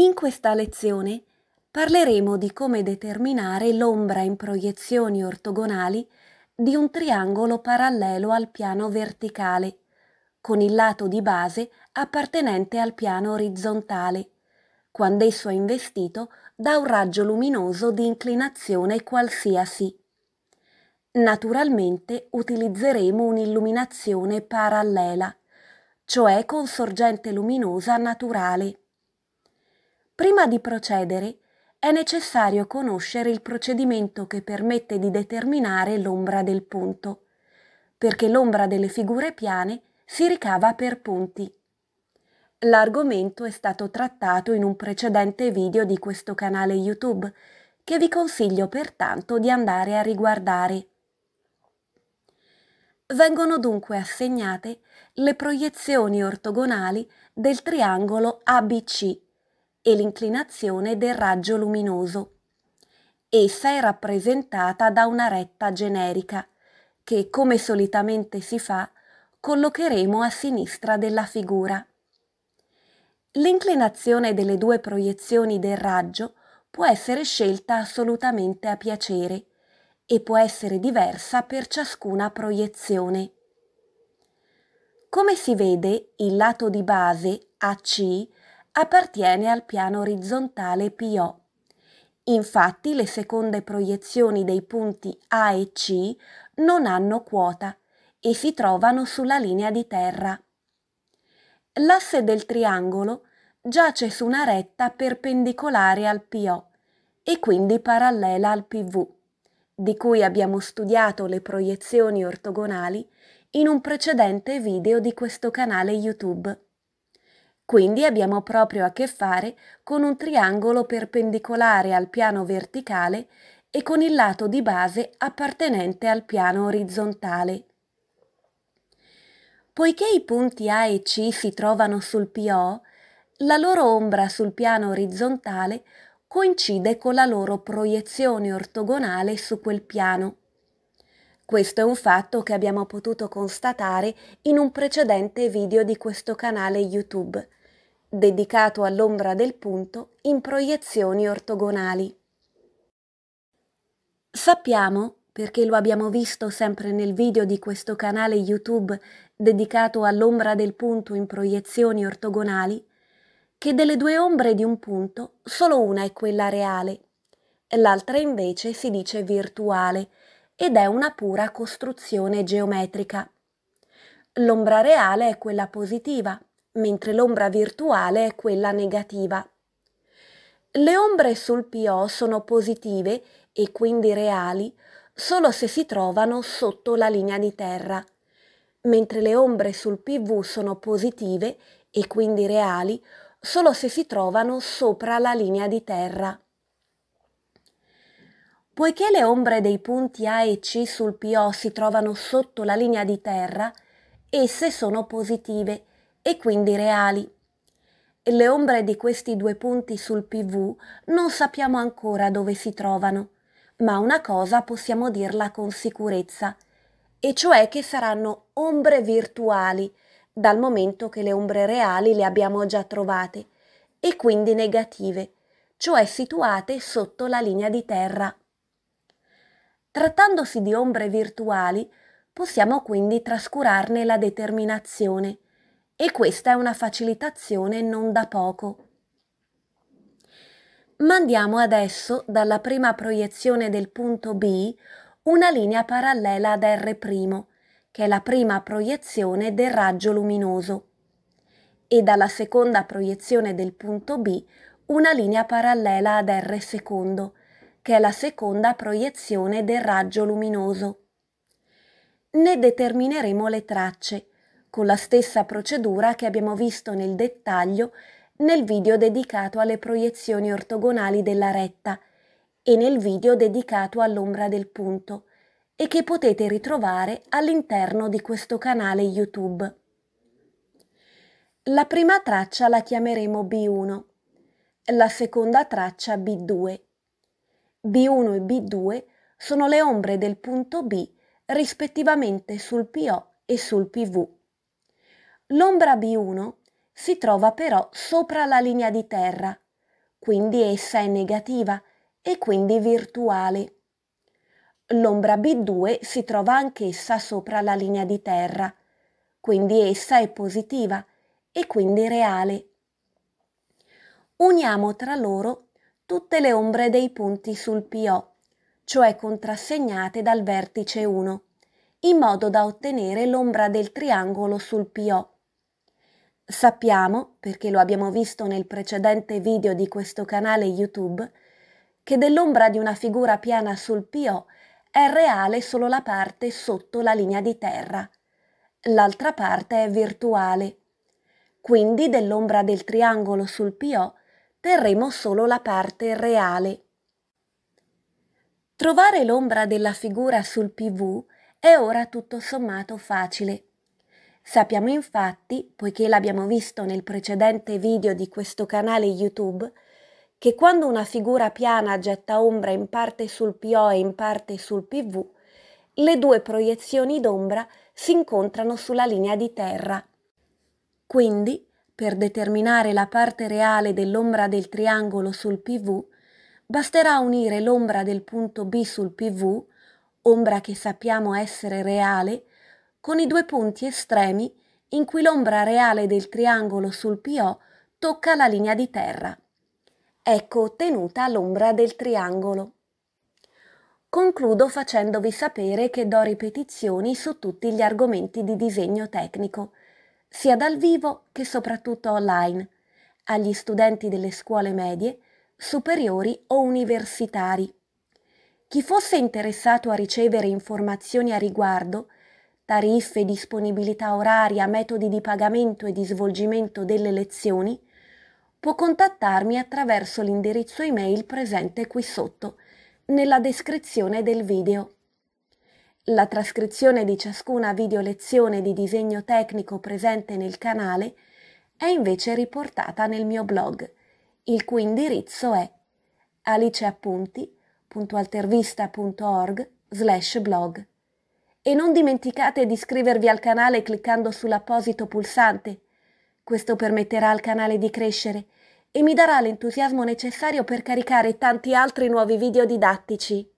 In questa lezione parleremo di come determinare l'ombra in proiezioni ortogonali di un triangolo parallelo al piano verticale, con il lato di base appartenente al piano orizzontale, quando esso è investito da un raggio luminoso di inclinazione qualsiasi. Naturalmente utilizzeremo un'illuminazione parallela, cioè con sorgente luminosa naturale. Prima di procedere è necessario conoscere il procedimento che permette di determinare l'ombra del punto, perché l'ombra delle figure piane si ricava per punti. L'argomento è stato trattato in un precedente video di questo canale YouTube, che vi consiglio pertanto di andare a riguardare. Vengono dunque assegnate le proiezioni ortogonali del triangolo ABC e l'inclinazione del raggio luminoso. Essa è rappresentata da una retta generica, che come solitamente si fa, collocheremo a sinistra della figura. L'inclinazione delle due proiezioni del raggio può essere scelta assolutamente a piacere e può essere diversa per ciascuna proiezione. Come si vede, il lato di base AC appartiene al piano orizzontale PO. Infatti le seconde proiezioni dei punti A e C non hanno quota e si trovano sulla linea di terra. L'asse del triangolo giace su una retta perpendicolare al PO e quindi parallela al PV, di cui abbiamo studiato le proiezioni ortogonali in un precedente video di questo canale YouTube. Quindi abbiamo proprio a che fare con un triangolo perpendicolare al piano verticale e con il lato di base appartenente al piano orizzontale. Poiché i punti A e C si trovano sul PO, la loro ombra sul piano orizzontale coincide con la loro proiezione ortogonale su quel piano. Questo è un fatto che abbiamo potuto constatare in un precedente video di questo canale YouTube dedicato all'ombra del punto in proiezioni ortogonali. Sappiamo, perché lo abbiamo visto sempre nel video di questo canale YouTube dedicato all'ombra del punto in proiezioni ortogonali, che delle due ombre di un punto solo una è quella reale, l'altra invece si dice virtuale ed è una pura costruzione geometrica. L'ombra reale è quella positiva, mentre l'ombra virtuale è quella negativa. Le ombre sul PO sono positive e quindi reali solo se si trovano sotto la linea di terra, mentre le ombre sul PV sono positive e quindi reali solo se si trovano sopra la linea di terra. Poiché le ombre dei punti A e C sul PO si trovano sotto la linea di terra, esse sono positive e quindi reali. Le ombre di questi due punti sul PV non sappiamo ancora dove si trovano, ma una cosa possiamo dirla con sicurezza, e cioè che saranno ombre virtuali, dal momento che le ombre reali le abbiamo già trovate, e quindi negative, cioè situate sotto la linea di terra. Trattandosi di ombre virtuali, possiamo quindi trascurarne la determinazione, e questa è una facilitazione non da poco. Mandiamo adesso dalla prima proiezione del punto B una linea parallela ad R', che è la prima proiezione del raggio luminoso, e dalla seconda proiezione del punto B una linea parallela ad R secondo, che è la seconda proiezione del raggio luminoso. Ne determineremo le tracce, con la stessa procedura che abbiamo visto nel dettaglio nel video dedicato alle proiezioni ortogonali della retta e nel video dedicato all'ombra del punto e che potete ritrovare all'interno di questo canale YouTube. La prima traccia la chiameremo B1, la seconda traccia B2. B1 e B2 sono le ombre del punto B rispettivamente sul PO e sul PV. L'ombra B1 si trova però sopra la linea di terra, quindi essa è negativa e quindi virtuale. L'ombra B2 si trova anch'essa sopra la linea di terra, quindi essa è positiva e quindi reale. Uniamo tra loro tutte le ombre dei punti sul PO, cioè contrassegnate dal vertice 1, in modo da ottenere l'ombra del triangolo sul PO Sappiamo, perché lo abbiamo visto nel precedente video di questo canale YouTube, che dell'ombra di una figura piana sul PO è reale solo la parte sotto la linea di terra. L'altra parte è virtuale. Quindi dell'ombra del triangolo sul PO terremo solo la parte reale. Trovare l'ombra della figura sul PV è ora tutto sommato facile. Sappiamo infatti, poiché l'abbiamo visto nel precedente video di questo canale YouTube, che quando una figura piana getta ombra in parte sul PO e in parte sul PV, le due proiezioni d'ombra si incontrano sulla linea di terra. Quindi, per determinare la parte reale dell'ombra del triangolo sul PV, basterà unire l'ombra del punto B sul PV, ombra che sappiamo essere reale, con i due punti estremi in cui l'ombra reale del triangolo sul PO tocca la linea di terra. Ecco ottenuta l'ombra del triangolo. Concludo facendovi sapere che do ripetizioni su tutti gli argomenti di disegno tecnico, sia dal vivo che soprattutto online, agli studenti delle scuole medie, superiori o universitari. Chi fosse interessato a ricevere informazioni a riguardo, tariffe, disponibilità oraria, metodi di pagamento e di svolgimento delle lezioni, può contattarmi attraverso l'indirizzo email presente qui sotto, nella descrizione del video. La trascrizione di ciascuna videolezione di disegno tecnico presente nel canale è invece riportata nel mio blog, il cui indirizzo è aliceappunti.altervista.org slash blog e non dimenticate di iscrivervi al canale cliccando sull'apposito pulsante. Questo permetterà al canale di crescere e mi darà l'entusiasmo necessario per caricare tanti altri nuovi video didattici.